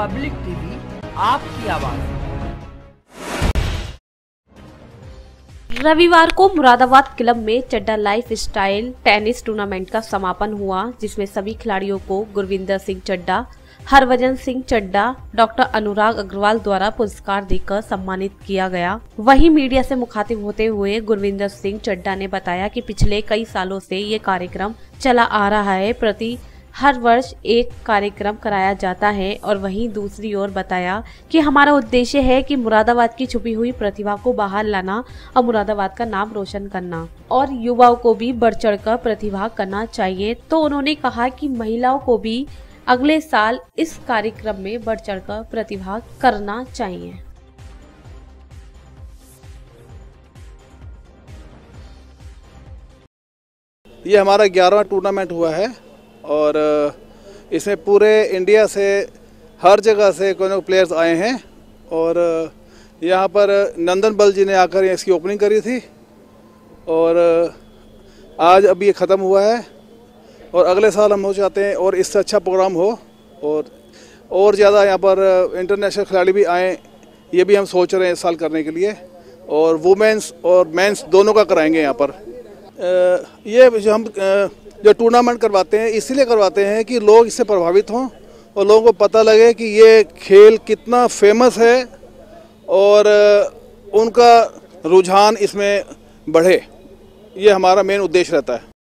public TV आपकी आवाज रविवार को मुरादाबाद क्लब में Chadha life style tennis tournament का समापन हुआ जिसमें सभी खिलाड़ियों को गुरविंदर सिंह चड्डा हरभजन सिंह चड्डा डॉक्टर अनुराग अग्रवाल द्वारा पुरस्कार देकर सम्मानित किया गया वहीं मीडिया से मुखातिब होते हुए गुरविंदर सिंह चड्डा ने बताया कि पिछले कई सालों से ये कार्यक्रम चला आ रहा है प्रति हर वर्ष एक कार्यक्रम कराया जाता है और वहीं दूसरी ओर बताया कि हमारा उद्देश्य है कि मुरादाबाद की छुपी हुई प्रतिभा को बाहर लाना और मुरादाबाद का नाम रोशन करना और युवाओं को भी बढ़ चढ़ कर प्रतिभा करना चाहिए तो उन्होंने कहा कि महिलाओं को भी अगले साल इस कार्यक्रम में बढ़ चढ़ कर प्रतिभा करना चाहिए ये हमारा ग्यारहवा टूर्नामेंट हुआ है और इसमें पूरे इंडिया से हर जगह से कोई ना प्लेयर्स आए हैं और यहाँ पर नंदन बल जी ने आकर इसकी ओपनिंग करी थी और आज अभी ये ख़त्म हुआ है और अगले साल हम हो चाहते हैं और इससे अच्छा प्रोग्राम हो और और ज़्यादा यहाँ पर इंटरनेशनल खिलाड़ी भी आएँ ये भी हम सोच रहे हैं इस साल करने के लिए और वुमेंस और मेंस दोनों का कराएंगे यहाँ पर ये जो हम जो टूर्नामेंट करवाते हैं इसीलिए करवाते हैं कि लोग इससे प्रभावित हों और लोगों को पता लगे कि ये खेल कितना फेमस है और उनका रुझान इसमें बढ़े ये हमारा मेन उद्देश्य रहता है